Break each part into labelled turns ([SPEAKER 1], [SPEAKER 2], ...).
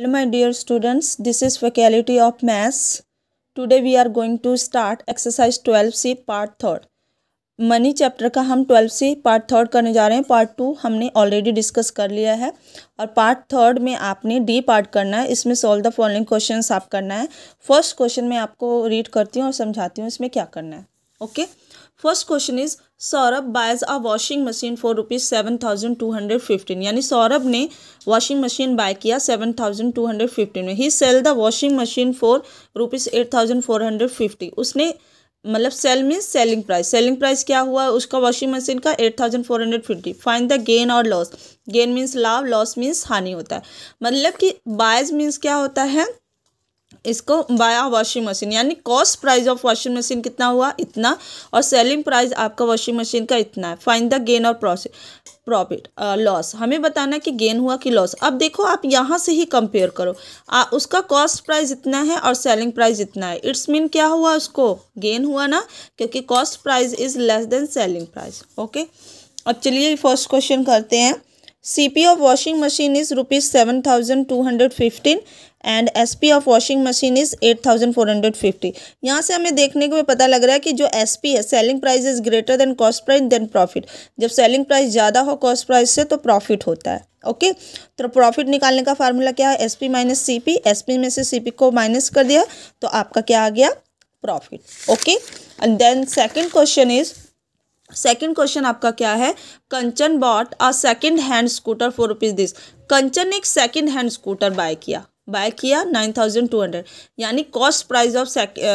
[SPEAKER 1] Hello my dear students this is faculty of maths today we are going to start exercise twelve C part third money chapter का हम twelve से part third करने जा रहे हैं part two हमने already discuss कर लिया है और पार्ट थर्ड में आपने डी पार्ट करना है इसमें सॉल्व द फॉलोइंग क्वेश्चन आप करना है फर्स्ट क्वेश्चन मैं आपको रीड करती हूँ और समझाती हूँ इसमें क्या करना है okay okay? First question is Saurabh buys a washing machine for rupees seven thousand two hundred fifteen यानी सौरभ ने वॉशिंग मशीन बाय किया seven thousand two hundred fifteen में he sell the washing machine for rupees eight thousand four hundred fifty उसने मतलब sell means selling price selling price क्या हुआ उसका washing machine का eight thousand four hundred fifty find the gain और loss gain means लाभ loss means हानि होता है मतलब कि बायज मीन्स क्या होता है इसको बाया वॉशिंग मशीन यानी cost price of washing machine कितना हुआ इतना और सेलिंग प्राइस आपका वॉशिंग मशीन का इतना है फाइंड द गेन और प्रॉफिट प्रॉफिट लॉस हमें बताना कि गेन हुआ कि लॉस अब देखो आप यहाँ से ही कंपेयर करो आ, उसका कॉस्ट प्राइस इतना है और सेलिंग प्राइस इतना है इट्स मीन क्या हुआ उसको गेन हुआ ना क्योंकि cost price is less than selling price okay अब चलिए फर्स्ट क्वेश्चन करते हैं of washing machine is rupees seven thousand two hundred fifteen and S P of washing machine is eight thousand four hundred fifty यहाँ से हमें देखने को पता लग रहा है कि जो एस पी है selling price is greater than cost price then profit जब सेलिंग प्राइस ज़्यादा हो कॉस्ट प्राइस से तो प्रॉफिट होता है ओके तो प्रॉफिट निकालने का फार्मूला क्या है S P minus C P S P में से सी पी को माइनस कर दिया तो आपका क्या आ गया profit okay and then second question is second question आपका क्या है Kanchan bought a second hand scooter for rupees this Kanchan ने एक सेकेंड हैंड स्कूटर बाय किया बाय किया नाइन थाउजेंड टू हंड्रेड यानी cost price of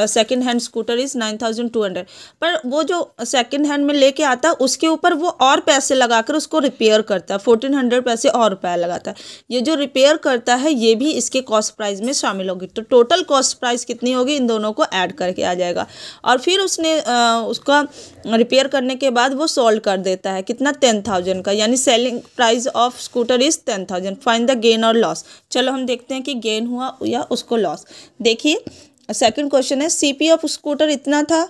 [SPEAKER 1] second hand scooter is nine thousand two hundred पर वो जो सेकेंड हैंड में लेके आता है उसके ऊपर वो और पैसे लगाकर उसको रिपेयर करता है फोर्टीन हंड्रेड पैसे और रुपया लगाता है ये जो रिपेयर करता है ये भी इसके कॉस्ट प्राइस में शामिल होगी तो टोटल कॉस्ट प्राइस कितनी होगी इन दोनों को ऐड करके आ जाएगा और फिर उसने आ, उसका रिपेयर करने के बाद वो सोल्ड कर देता है कितना टेन थाउजेंड का यानी selling price of scooter is ten thousand find the gain और लॉस चलो हम देखते हैं कि गेन हुआ या उसको लॉस देखिए सेकंड क्वेश्चन है सीपी ऑफ स्कूटर इतना था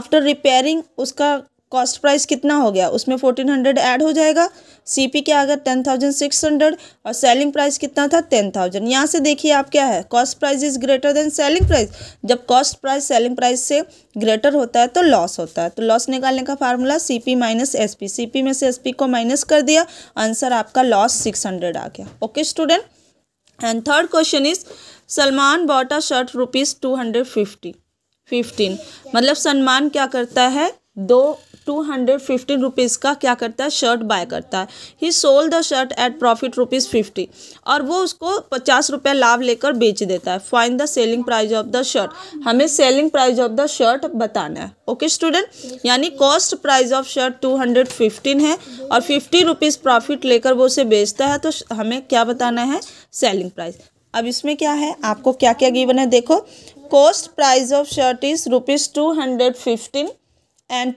[SPEAKER 1] आफ्टर रिपेयरिंग उसका कॉस्ट प्राइस कितना हो गया उसमें फोर्टीन हंड्रेड ऐड हो जाएगा सीपी क्या आ गया टेन थाउजेंड सिक्स हंड्रेड और सेलिंग प्राइस कितना था टेन थाउजेंड यहाँ से देखिए आप क्या है cost price is greater than selling price जब कॉस्ट प्राइस सेलिंग प्राइस से ग्रेटर होता है तो लॉस होता है तो लॉस निकालने का formula C P minus S P C P में से एस पी को माइनस कर दिया आंसर आपका लॉस सिक्स हंड्रेड आ गया okay student and third question is Salman bought shirt rupees two hundred fifty fifteen मतलब सलमान क्या करता है दो टू हंड्रेड फिफ्टीन रुपीज़ का क्या करता है शर्ट बाय करता है he sold the shirt at profit rupees fifty और वो उसको पचास रुपये लाभ लेकर बेच देता है find the selling price of the shirt हमें selling price of the shirt बताना है ओके स्टूडेंट यानी cost price of shirt two hundred fifteen है और फिफ्टी रुपीज़ प्रॉफिट लेकर वो उसे बेचता है तो हमें क्या बताना है सेलिंग प्राइस अब इसमें क्या है आपको क्या क्या गिवन है देखो cost price of shirt is rupees two hundred fifteen and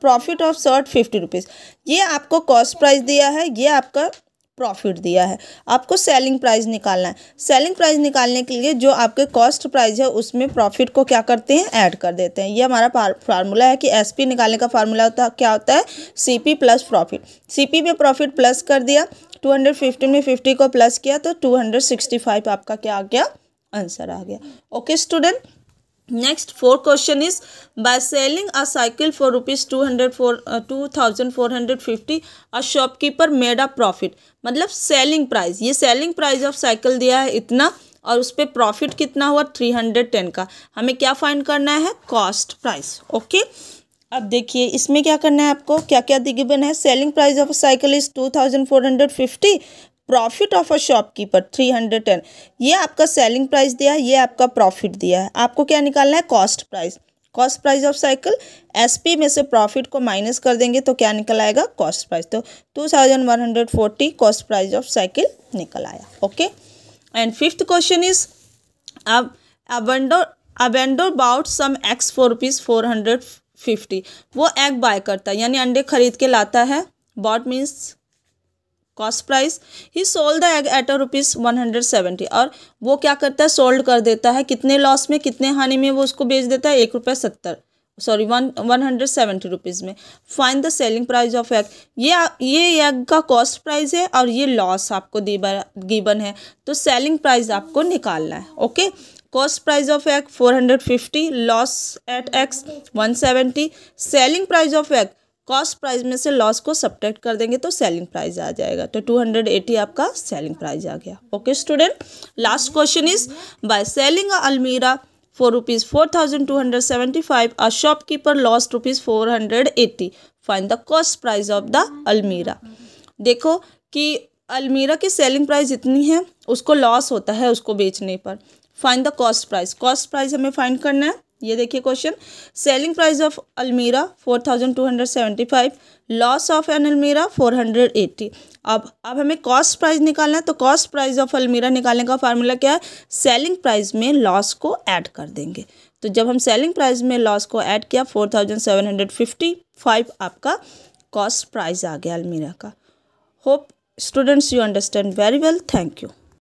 [SPEAKER 1] profit of shirt fifty rupees ये आपको कॉस्ट प्राइस दिया है ये आपका प्रॉफिट दिया है आपको सेलिंग प्राइस निकालना है सेलिंग प्राइस निकालने के लिए जो आपके कॉस्ट प्राइस है उसमें प्रॉफिट को क्या करते हैं ऐड कर देते हैं ये हमारा फार्मूला है कि एसपी निकालने का फार्मूला होता क्या होता है सीपी प्लस प्रॉफिट सीपी में प्रॉफिट प्लस कर दिया टू हंड्रेड फिफ्टी में फिफ्टी को प्लस किया तो टू हंड्रेड सिक्सटी फाइव आपका क्या आ गया आंसर आ गया okay student next four question is by selling a cycle for rupees two hundred four two thousand four hundred fifty a shopkeeper made a profit मतलब selling price ये selling price of cycle दिया है इतना और उस पर profit कितना हुआ थ्री हंड्रेड टेन का हमें क्या फाइंड करना है कॉस्ट प्राइस ओके अब देखिए इसमें क्या करना है आपको क्या क्या दिग्विजन है selling price of cycle is two thousand four hundred fifty profit of a shopkeeper three hundred ten ये आपका सेलिंग प्राइस दिया है ये आपका प्रॉफिट दिया है आपको क्या निकालना है cost price cost price of cycle SP में से प्रॉफिट को माइनस कर देंगे तो क्या निकल आएगा कॉस्ट प्राइस तो two thousand one hundred forty cost price of cycle निकल आया okay and fifth question is अब अबेंडो अबेंडो bought some eggs for rupees four hundred fifty वो एग बाय करता है यानी अंडे खरीद के लाता है bought means cost price he sold the egg at a rupees one hundred seventy और वो क्या करता है सोल्ड कर देता है कितने लॉस में कितने हानि में वो उसको बेच देता है एक रुपये सत्तर sorry one one hundred seventy rupees में find the selling price of egg ये ये एग का कॉस्ट प्राइस है और ये लॉस आपको गिबन है तो सेलिंग प्राइस आपको निकालना है okay cost price of egg four hundred fifty loss at eggs one seventy selling price of egg cost price में से लॉस को सब्टेक्ट कर देंगे तो सेलिंग प्राइस आ जाएगा तो 280 आपका सेलिंग प्राइस आ गया okay student last question is by selling almirah for rupees 4275 a rupees four hundred 480 find the cost price of the almirah देखो कि अलमीरा की सेलिंग प्राइस इतनी है उसको लॉस होता है उसको बेचने पर find the cost price cost price हमें फाइंड करना है ये देखिए question selling price of almirah four thousand two hundred seventy five loss of an almirah four hundred eighty अब अब हमें कॉस्ट प्राइस निकालना है तो कॉस्ट प्राइस ऑफ अलमीरा निकालने का फार्मूला क्या है सेलिंग प्राइस में लॉस को ऐड कर देंगे तो जब हम सेलिंग प्राइस में लॉस को ऐड किया four thousand seven hundred fifty five आपका कॉस्ट प्राइस आ गया अलमीरा का hope students you understand very well thank you